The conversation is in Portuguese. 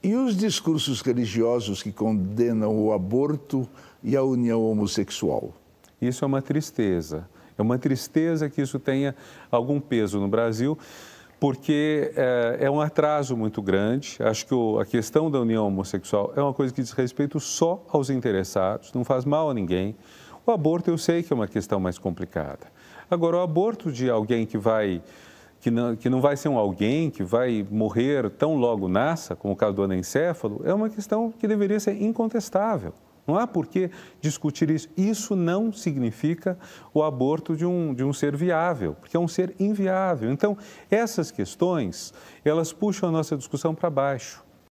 E os discursos religiosos que condenam o aborto e a união homossexual? Isso é uma tristeza. É uma tristeza que isso tenha algum peso no Brasil, porque é, é um atraso muito grande. Acho que o, a questão da união homossexual é uma coisa que diz respeito só aos interessados, não faz mal a ninguém. O aborto eu sei que é uma questão mais complicada. Agora, o aborto de alguém que vai que não, que não vai ser um alguém que vai morrer tão logo nasça, como o caso do anencéfalo, é uma questão que deveria ser incontestável. Não há por que discutir isso. Isso não significa o aborto de um, de um ser viável, porque é um ser inviável. Então, essas questões, elas puxam a nossa discussão para baixo.